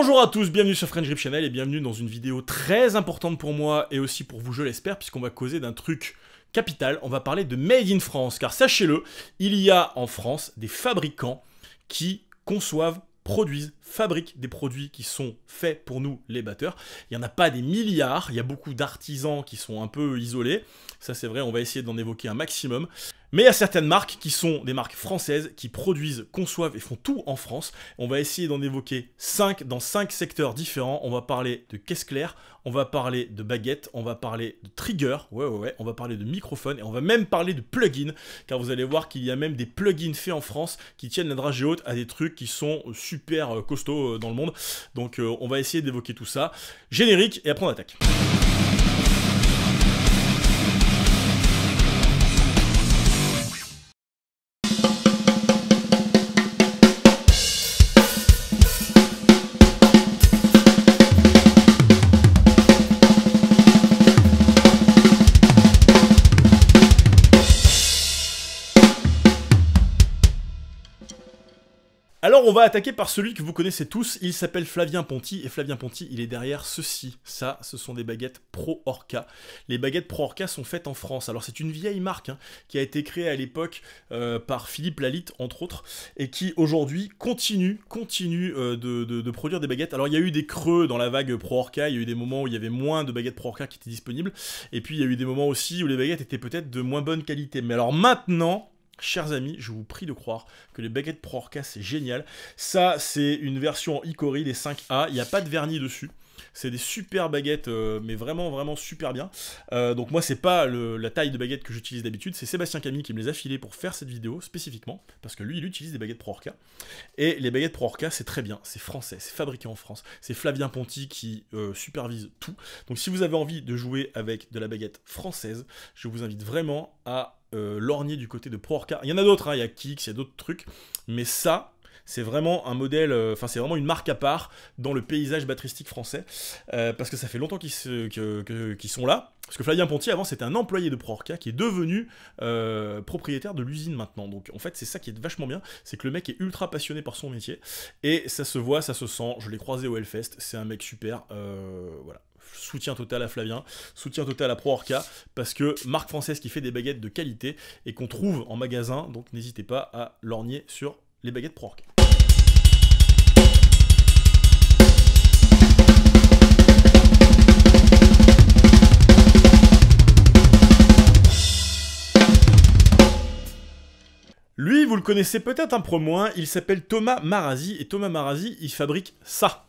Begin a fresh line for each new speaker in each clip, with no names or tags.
Bonjour à tous, bienvenue sur French Grip Channel et bienvenue dans une vidéo très importante pour moi et aussi pour vous, je l'espère, puisqu'on va causer d'un truc capital, on va parler de Made in France, car sachez-le, il y a en France des fabricants qui conçoivent, produisent fabriquent des produits qui sont faits pour nous, les batteurs. Il n'y en a pas des milliards, il y a beaucoup d'artisans qui sont un peu isolés. Ça c'est vrai, on va essayer d'en évoquer un maximum. Mais il y a certaines marques qui sont des marques françaises, qui produisent, conçoivent et font tout en France. On va essayer d'en évoquer 5 dans 5 secteurs différents. On va parler de caisse claire, on va parler de baguette, on va parler de trigger, ouais ouais on va parler de microphone et on va même parler de plugins, car vous allez voir qu'il y a même des plugins faits en France qui tiennent la dragée haute à des trucs qui sont super costauds euh, euh, dans le monde. Donc euh, on va essayer d'évoquer tout ça. Générique et après on attaque. on va attaquer par celui que vous connaissez tous, il s'appelle Flavien Ponty, et Flavien Ponty, il est derrière ceci. Ça, ce sont des baguettes Pro Orca. Les baguettes Pro Orca sont faites en France. Alors c'est une vieille marque hein, qui a été créée à l'époque euh, par Philippe Lalitte, entre autres, et qui aujourd'hui continue, continue euh, de, de, produire des baguettes. Alors il y a eu des creux dans la vague Pro Orca, il y a eu des moments où il y avait moins de baguettes Pro Orca qui étaient disponibles, et puis il y a eu des moments aussi où les baguettes étaient peut-être de moins bonne qualité. Mais alors maintenant, Chers amis, je vous prie de croire que les baguettes Pro Orca, c'est génial. Ça, c'est une version Icori les 5A. Il n'y a pas de vernis dessus. C'est des super baguettes, euh, mais vraiment, vraiment super bien. Euh, donc moi, c'est pas la taille de baguette que j'utilise d'habitude, c'est Sébastien Camille qui me les a filées pour faire cette vidéo spécifiquement, parce que lui, il utilise des baguettes Pro Orca. Et les baguettes Pro Orca, c'est très bien, c'est français, c'est fabriqué en France. C'est Flavien Ponty qui euh, supervise tout. Donc si vous avez envie de jouer avec de la baguette française, je vous invite vraiment à euh, l'ornier du côté de Orca, Il y en a d'autres, hein, il y a Kix, il y a d'autres trucs, mais ça, c'est vraiment un modèle, euh, enfin c'est vraiment une marque à part dans le paysage batteristique français, euh, parce que ça fait longtemps qu'ils sont là. Parce que Flavien Pontier avant c'était un employé de ProOrca qui est devenu propriétaire de l'usine maintenant. Donc en fait c'est ça qui est vachement bien, c'est que le mec est ultra passionné par son métier et ça se voit, ça se sent. Je l'ai croisé au Hellfest, c'est un mec super, voilà soutien total à Flavien, soutien total à ProOrca parce que marque française qui fait des baguettes de qualité et qu'on trouve en magasin, donc n'hésitez pas à lorgner sur les baguettes proorca. Lui, vous le connaissez peut-être un peu moins, il s'appelle Thomas Marazzi et Thomas Marazi, il fabrique ça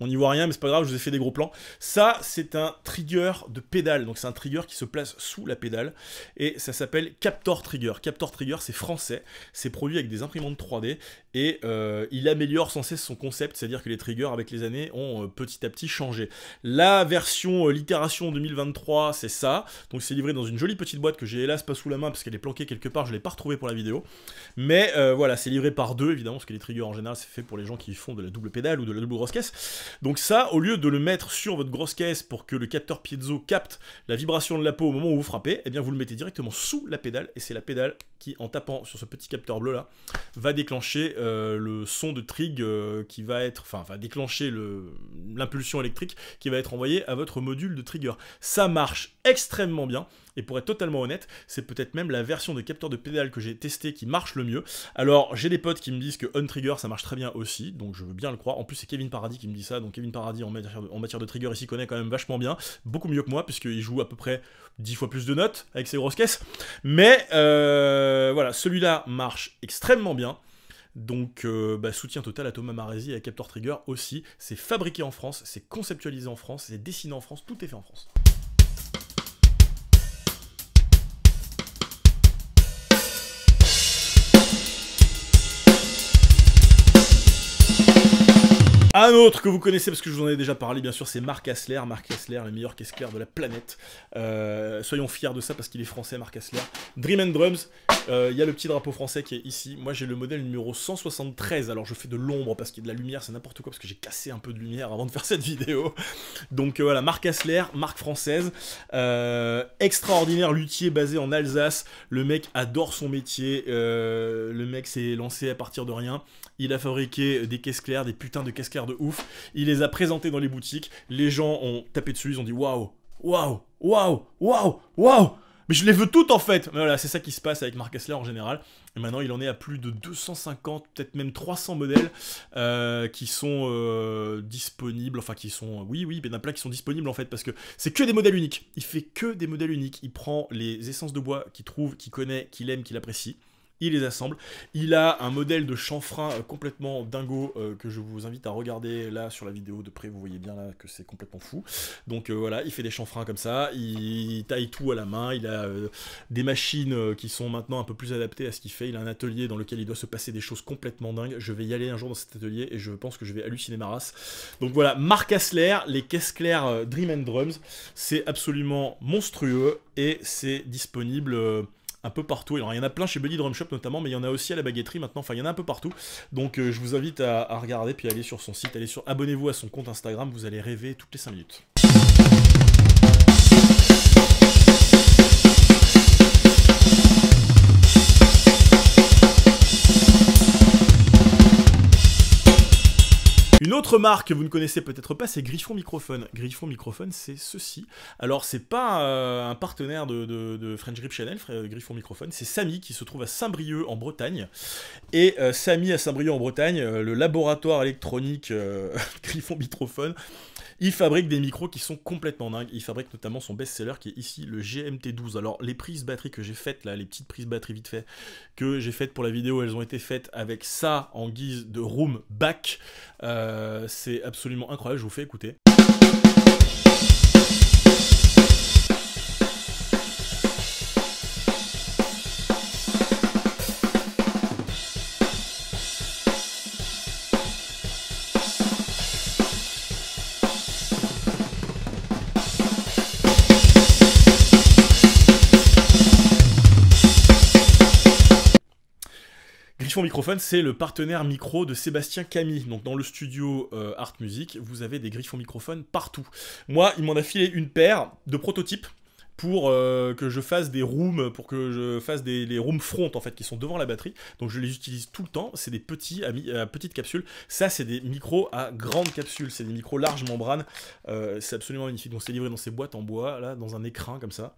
on n'y voit rien, mais c'est pas grave, je vous ai fait des gros plans. Ça, c'est un trigger de pédale, donc c'est un trigger qui se place sous la pédale, et ça s'appelle Captor Trigger. Captor Trigger, c'est français, c'est produit avec des imprimantes 3D, et euh, il améliore sans cesse son concept, c'est-à-dire que les triggers, avec les années, ont euh, petit à petit changé. La version, euh, littération 2023, c'est ça, donc c'est livré dans une jolie petite boîte que j'ai hélas pas sous la main, parce qu'elle est planquée quelque part, je l'ai pas retrouvée pour la vidéo, mais voilà, c'est livré par deux, évidemment, parce que les triggers, en général, c'est fait pour les gens qui font de la double pédale ou de la double grosse caisse, donc ça, au lieu de le mettre sur votre grosse caisse pour que le capteur piezo capte la vibration de la peau au moment où vous frappez, eh bien vous le mettez directement sous la pédale, et c'est la pédale qui, en tapant sur ce petit capteur bleu là, va déclencher euh, le son de trig euh, qui va être, enfin va déclencher l'impulsion électrique qui va être envoyée à votre module de trigger. Ça marche extrêmement bien, et pour être totalement honnête, c'est peut-être même la version de capteur de pédale que j'ai testé qui marche le mieux. Alors, j'ai des potes qui me disent que On Trigger ça marche très bien aussi, donc je veux bien le croire. En plus, c'est Kevin Paradis qui me dit ça, donc Kevin Paradis en matière de, trigger, il s'y connaît quand même vachement bien, beaucoup mieux que moi, puisqu'il joue à peu près 10 fois plus de notes avec ses grosses caisses. Mais euh, voilà, celui-là marche extrêmement bien. Donc, euh, bah, soutien total à Thomas Maresi et à Captor Trigger aussi. C'est fabriqué en France, c'est conceptualisé en France, c'est dessiné en France, tout est fait en France. Un autre que vous connaissez parce que je vous en ai déjà parlé, bien sûr, c'est Marc Assler, Marc les le meilleur caisse de la planète. Euh, soyons fiers de ça parce qu'il est français, Marc asler Dream and Drums, euh, il y a le petit drapeau français qui est ici. Moi, j'ai le modèle numéro 173. Alors, je fais de l'ombre parce qu'il y a de la lumière, c'est n'importe quoi parce que j'ai cassé un peu de lumière avant de faire cette vidéo. Donc euh, voilà, Marc Hassler, marque française. extraordinaire luthier basé en Alsace. Le mec adore son métier. le mec s'est lancé à partir de rien. Il a fabriqué des caisses claires, des putains de caisses claires ouf. Il les a présentés dans les boutiques. Les gens ont tapé dessus, ils ont dit waouh, waouh, waouh, waouh, waouh. Mais je les veux toutes en fait voilà, c'est ça qui se passe avec Marc Kessler en général. Et maintenant, il en est à plus de 250, peut-être même 300 modèles euh, qui sont euh, disponibles. Enfin, qui sont... Oui, oui, il d'un plat qui sont disponibles en fait, parce que c'est que des modèles uniques. Il fait que des modèles uniques. Il prend les essences de bois qu'il trouve, qu'il connaît, qu'il aime, qu'il apprécie il les assemble. Il a un modèle de chanfrein euh, complètement dingo euh, que je vous invite à regarder là sur la vidéo de près. Vous voyez bien là que c'est complètement fou. Donc euh, voilà, il fait des chanfreins comme ça. Il, taille tout à la main. Il a des machines qui sont maintenant un peu plus adaptées à ce qu'il fait. Il a un atelier dans lequel il doit se passer des choses complètement dingues. Je vais y aller un jour dans cet atelier et je pense que je vais halluciner ma race. Donc voilà, Marc Asler, les caisses Dream and Drums, c'est absolument monstrueux et c'est disponible un peu partout. il y en a plein chez Buddy Drum Shop notamment, mais il y en a aussi à la baguetterie maintenant. Enfin, il y en a un peu partout. Donc, euh, je vous invite à, regarder, puis aller sur son site, aller sur, abonnez-vous à son compte Instagram, vous allez rêver toutes les 5 minutes. Une autre marque que vous ne connaissez peut-être pas, c'est Griffon Microphone. Griffon Microphone, c'est ceci. Alors, c'est pas euh, un partenaire de, French Grip Channel, euh, Griffon Microphone, c'est Samy qui se trouve à Saint-Brieuc en Bretagne. Et euh, Samy à Saint-Brieuc en Bretagne, le laboratoire électronique Griffon Microphone, il fabrique des micros qui sont complètement dingues. Il fabrique notamment son best-seller qui est ici le GMT12. Alors les prises batterie que j'ai faites là, les petites prises batterie vite fait que j'ai faites pour la vidéo, elles ont été faites avec ça en guise de room back. Euh, c'est absolument incroyable, je vous fais écouter. c'est le partenaire micro de Sébastien Camille. Donc dans le studio euh, Art Music, vous avez des griffons microphones partout. Moi, il m'en a filé une paire de prototypes pour euh, que je fasse des rooms, pour que je fasse des les rooms front en fait qui sont devant la batterie. Donc je les utilise tout le temps. C'est des petits euh, petites capsules. Ça c'est des micros à grandes capsules, C'est des micros large membrane. Euh, c'est absolument magnifique. Donc c'est livré dans ces boîtes en bois là, dans un écrin comme ça.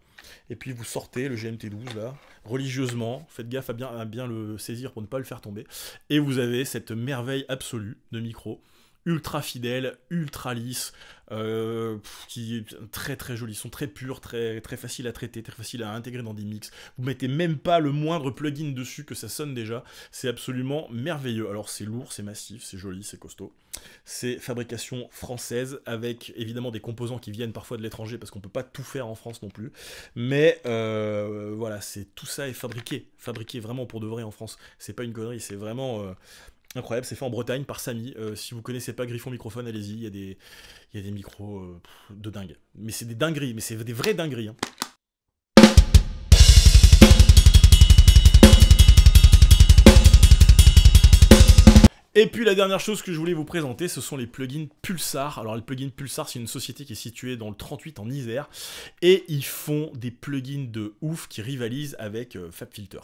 Et puis vous sortez le GMT12 là, religieusement, faites gaffe à bien, à bien le saisir pour ne pas le faire tomber. Et vous avez cette merveille absolue de micro ultra fidèle, ultra lisse, euh, qui est très très joli, sont très purs, très, très faciles à traiter, très faciles à intégrer dans des mix. Vous mettez même pas le moindre plugin dessus que ça sonne déjà, c'est absolument merveilleux. Alors c'est lourd, c'est massif, c'est joli, c'est costaud. C'est fabrication française avec évidemment des composants qui viennent parfois de l'étranger parce qu'on peut pas tout faire en France non plus. Mais euh, voilà, c'est tout ça est fabriqué, fabriqué vraiment pour de vrai en France. C'est pas une connerie, c'est vraiment euh, Incroyable, c'est fait en Bretagne par Samy. Euh, si vous connaissez pas Griffon Microphone, allez-y, il y, a des micros euh, de dingue. Mais c'est des dingueries, mais c'est des vraies dingueries. Hein. Et puis la dernière chose que je voulais vous présenter, ce sont les plugins Pulsar. Alors les plugins Pulsar, c'est une société qui est située dans le 38 en Isère, et ils font des plugins de ouf qui rivalisent avec euh, FabFilter,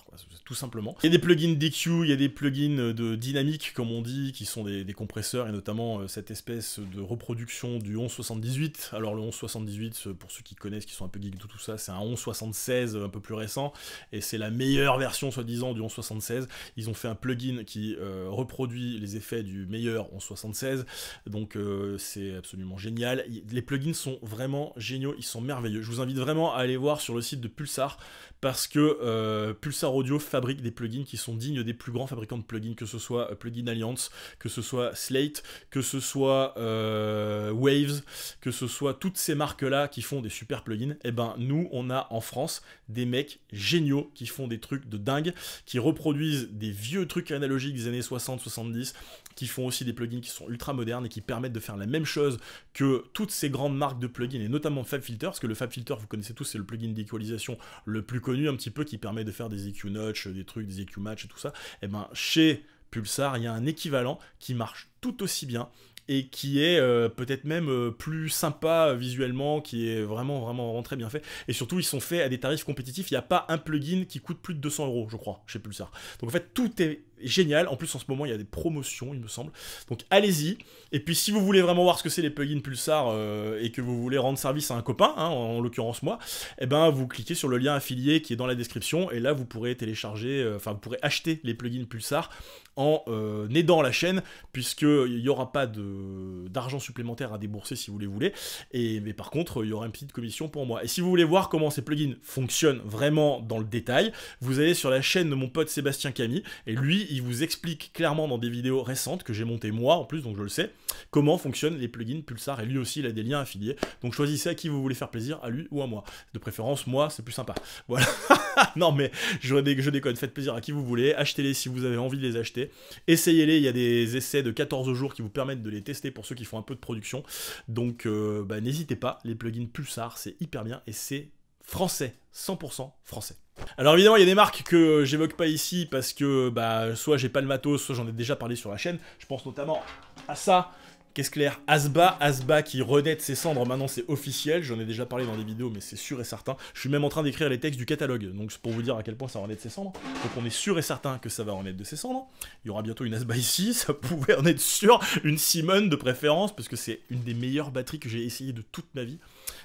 tout simplement. Il y a des plugins d'EQ, il y a des plugins de dynamique, comme on dit, qui sont des, compresseurs, et notamment euh, cette espèce de reproduction du 1178. Alors le 1178, euh, pour ceux qui connaissent, qui sont un peu geek de tout ça, c'est un 1176 un peu plus récent, et c'est la meilleure version, soi-disant, du 1176. Ils ont fait un plugin qui reproduit les effets du meilleur en 76, donc euh, c'est absolument génial. Les plugins sont vraiment géniaux, ils sont merveilleux. Je vous invite vraiment à aller voir sur le site de Pulsar, parce que euh, Pulsar Audio fabrique des plugins qui sont dignes des plus grands fabricants de plugins, que ce soit euh, Plugin Alliance, que ce soit Slate, que ce soit Waves, que ce soit toutes ces marques-là qui font des super plugins. Et eh ben nous, on a en France des mecs géniaux qui font des trucs de dingue, qui reproduisent des vieux trucs analogiques des années 60-70 qui font aussi des plugins qui sont ultra modernes et qui permettent de faire la même chose que toutes ces grandes marques de plugins, et notamment FabFilter, parce que le FabFilter, vous connaissez tous, c'est le plugin d'équalisation le plus connu un petit peu, qui permet de faire des EQ notch, des trucs, des EQ match et tout ça. Et eh ben chez Pulsar, il y a un équivalent qui marche tout aussi bien, et qui est euh, peut-être même euh, plus sympa visuellement, qui est vraiment vraiment vraiment très bien fait. Et surtout, ils sont faits à des tarifs compétitifs. Il n'y a pas un plugin qui coûte plus de 200 euros, je crois, chez Pulsar. Donc en fait, tout est génial. En plus, en ce moment, il y a des promotions, il me semble. Donc, allez-y. Et puis, si vous voulez vraiment voir ce que c'est les plugins Pulsar euh, et que vous voulez rendre service à un copain, hein, en, l'occurrence moi, eh ben, vous cliquez sur le lien affilié qui est dans la description. Et là, vous pourrez télécharger, euh, enfin, vous pourrez acheter les plugins Pulsar en euh, aidant la chaîne, puisque il n'y aura pas d'argent supplémentaire à débourser si vous les voulez. Et, mais par contre, il y aura une petite commission pour moi. Et si vous voulez voir comment ces plugins fonctionnent vraiment dans le détail, vous allez sur la chaîne de mon pote Sébastien Camille. Et lui, il vous explique clairement dans des vidéos récentes que j'ai montées moi en plus, donc je le sais, comment fonctionnent les plugins Pulsar et lui aussi il a des liens affiliés. Donc choisissez à qui vous voulez faire plaisir, à lui ou à moi. De préférence, moi, c'est plus sympa. Voilà. non mais je, je déconne, faites plaisir à qui vous voulez, achetez-les si vous avez envie de les acheter. Essayez-les, il y a des essais de 14 jours qui vous permettent de les tester pour ceux qui font un peu de production. Donc euh, bah, n'hésitez pas, les plugins Pulsar, c'est hyper bien et c'est français, 100% français. Alors évidemment, il y a des marques que j'évoque pas ici parce que bah, soit j'ai pas le matos, soit j'en ai déjà parlé sur la chaîne. Je pense notamment à ça, qu'est-ce clair Asba, Asba qui renaît de ses cendres, maintenant c'est officiel, j'en ai déjà parlé dans des vidéos, mais c'est sûr et certain. Je suis même en train d'écrire les textes du catalogue, donc c'est pour vous dire à quel point ça renaît de ses cendres. Donc on est sûr et certain que ça va renaître de ses cendres. Il y aura bientôt une Asba ici, ça pouvait en être sûr, une Simone de préférence, parce que c'est une des meilleures batteries que j'ai essayé de toute ma vie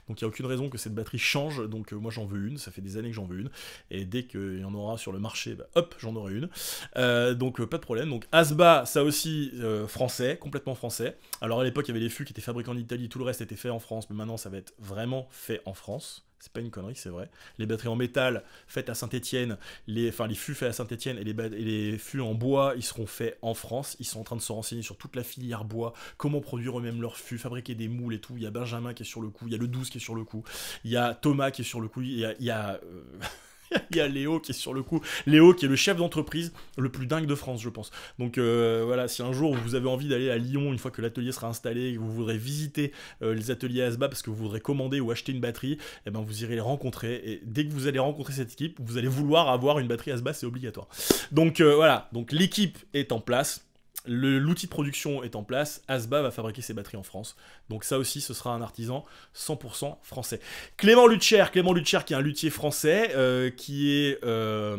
donc il n'y a aucune raison que cette batterie change, donc euh, moi j'en veux une, ça fait des années que j'en veux une, et dès qu'il y en aura sur le marché, bah, hop, j'en aurai une. Euh, donc euh, pas de problème, donc Asba, ça aussi français, complètement français. Alors à l'époque il y avait les fûts qui étaient fabriqués en Italie, tout le reste était fait en France, mais maintenant ça va être vraiment fait en France. C'est pas une connerie, c'est vrai. Les batteries en métal faites à Saint-Etienne, les, enfin les fûts faits à Saint-Etienne et les, et les fûts en bois, ils seront faits en France. Ils sont en train de se renseigner sur toute la filière bois, comment produire eux-mêmes leurs fûts, fabriquer des moules et tout. Il y a Benjamin qui est sur le coup, il y a le 12 qui est sur le coup, il y a Thomas qui est sur le coup, il y a. Euh, il y a Léo qui est sur le coup. Léo qui est le chef d'entreprise le plus dingue de France, je pense. Donc euh, voilà, si un jour vous avez envie d'aller à Lyon, une fois que l'atelier sera installé, que vous voudrez visiter euh, les ateliers ASBA parce que vous voudrez commander ou acheter une batterie, eh ben, vous irez les rencontrer. Et dès que vous allez rencontrer cette équipe, vous allez vouloir avoir une batterie ASBA, c'est obligatoire. Donc euh, voilà, donc l'équipe est en place. L'outil de production est en place, Asba va fabriquer ses batteries en France. Donc ça aussi, ce sera un artisan 100% français. Clément Lutcher, Clément Lutcher qui est un luthier français, euh, qui est euh,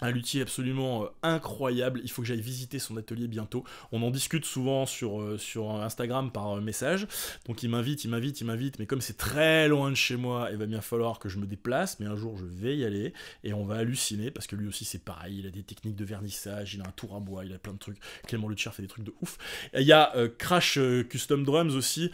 un luthier absolument euh, incroyable, il faut que j'aille visiter son atelier bientôt. On en discute souvent sur, euh, sur Instagram par euh, message, donc il m'invite, il m'invite, il m'invite, mais comme c'est très loin de chez moi, eh ben, il va bien falloir que je me déplace, mais un jour je vais y aller, et on va halluciner, parce que lui aussi c'est pareil, il a des techniques de vernissage, il a un tour à bois, il a plein de trucs, Clément Lutcher fait des trucs de ouf. il y a Crash Custom Drums aussi,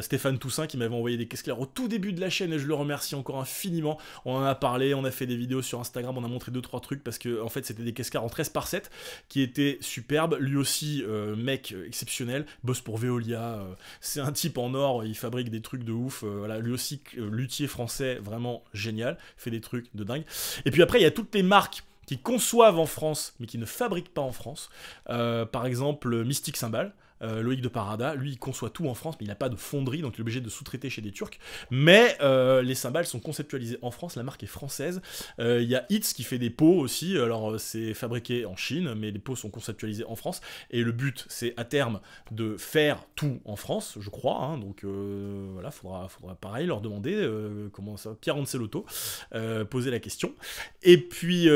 Stéphane Toussaint qui m'avait envoyé des caisses claires au tout début de la chaîne, et je le remercie encore infiniment, on en a parlé, on a fait des vidéos sur Instagram, on a montré 2-3 truc parce que en fait c'était des cascades en 13 par 7 qui étaient superbes. Lui aussi, euh, mec euh, exceptionnel, boss pour Veolia, euh, c'est un type en or, il fabrique des trucs de ouf. voilà, lui aussi, luthier français, vraiment génial, fait des trucs de dingue. Et puis après, il y a toutes les marques qui conçoivent en France mais qui ne fabriquent pas en France. par exemple, Mystique Cymbal. Euh, Loïc de Parada, lui, il conçoit tout en France, mais il n'a pas de fonderie, donc il est obligé de sous-traiter chez des Turcs. Mais euh, les cymbales sont conceptualisées en France, la marque est française. Euh, il y a Hitz qui fait des pots aussi, alors c'est fabriqué en Chine, mais les pots sont conceptualisés en France. Et le but, c'est à terme de faire tout en France, je crois. Hein. donc voilà, faudra, faudra pareil leur demander comment ça, Pierre Ancelotto, poser la question. Et puis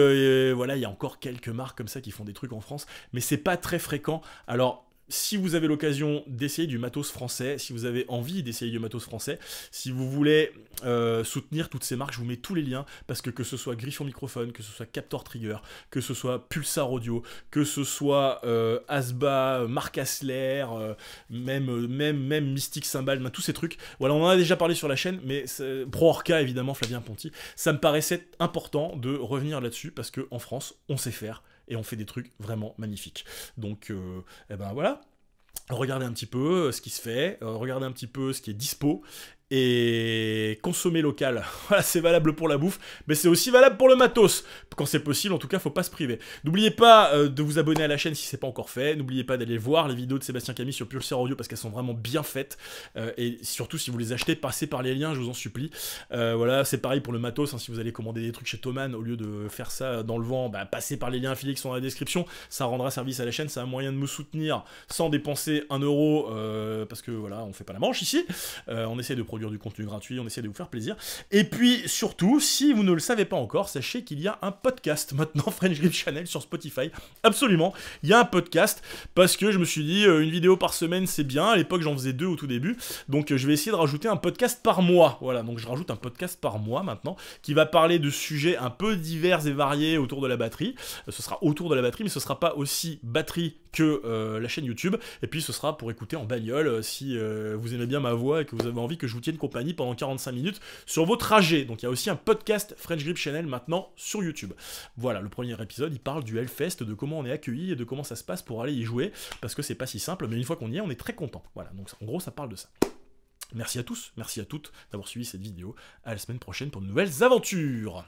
voilà, il y a encore quelques marques comme ça qui font des trucs en France, mais c'est pas très fréquent. Alors si vous avez l'occasion d'essayer du matos français, si vous avez envie d'essayer du matos français, si vous voulez euh, soutenir toutes ces marques, je vous mets tous les liens, parce que que ce soit Griffon Microphone, que ce soit Captor Trigger, que ce soit Pulsar Audio, que ce soit euh, Asba, Marc Asler, euh, même, même, même Mystic Cymbal, ben, tous ces trucs, voilà, on en a déjà parlé sur la chaîne, mais Pro Orca, évidemment, Flavien Ponty, ça me paraissait important de revenir là-dessus, parce qu'en France, on sait faire, et on fait des trucs vraiment magnifiques. Donc, euh, eh ben voilà, regardez un petit peu euh, ce qui se fait, euh, regardez un petit peu ce qui est dispo, et consommer local. Voilà, c'est valable pour la bouffe, mais c'est aussi valable pour le matos. Quand c'est possible, en tout cas, faut pas se priver. N'oubliez pas euh, de vous abonner à la chaîne si c'est pas encore fait. N'oubliez pas d'aller voir les vidéos de Sébastien Camille sur Pulser Audio parce qu'elles sont vraiment bien faites. Euh, et surtout, si vous les achetez, passez par les liens, je vous en supplie. Euh, voilà, c'est pareil pour le matos. Hein. si vous allez commander des trucs chez Thoman, au lieu de faire ça dans le vent, bah, passez par les liens affiliés qui sont dans la description. Ça rendra service à la chaîne. C'est un moyen de me soutenir sans dépenser un euro parce que voilà, on fait pas la manche ici. on essaie de produire du contenu gratuit, on essaie de vous faire plaisir. Et puis surtout, si vous ne le savez pas encore, sachez qu'il y a un podcast maintenant, French Grip Channel sur Spotify. Absolument, il y a un podcast parce que je me suis dit, euh, une vidéo par semaine c'est bien, à l'époque j'en faisais deux au tout début, donc euh, je vais essayer de rajouter un podcast par mois. Voilà, donc je rajoute un podcast par mois maintenant qui va parler de sujets un peu divers et variés autour de la batterie. Euh, ce sera autour de la batterie, mais ce sera pas aussi batterie que euh, la chaîne YouTube. Et puis ce sera pour écouter en bagnole euh, si euh, vous aimez bien ma voix et que vous avez envie que je vous tienne compagnie pendant 45 minutes sur vos trajets. Donc il y a aussi un podcast French Grip Channel maintenant sur YouTube. Voilà, le premier épisode, il parle du Hellfest, de comment on est accueilli et de comment ça se passe pour aller y jouer, parce que c'est pas si simple, mais une fois qu'on y est, on est très content. Voilà, donc en gros, ça parle de ça. Merci à tous, merci à toutes d'avoir suivi cette vidéo. À la semaine prochaine pour de nouvelles aventures.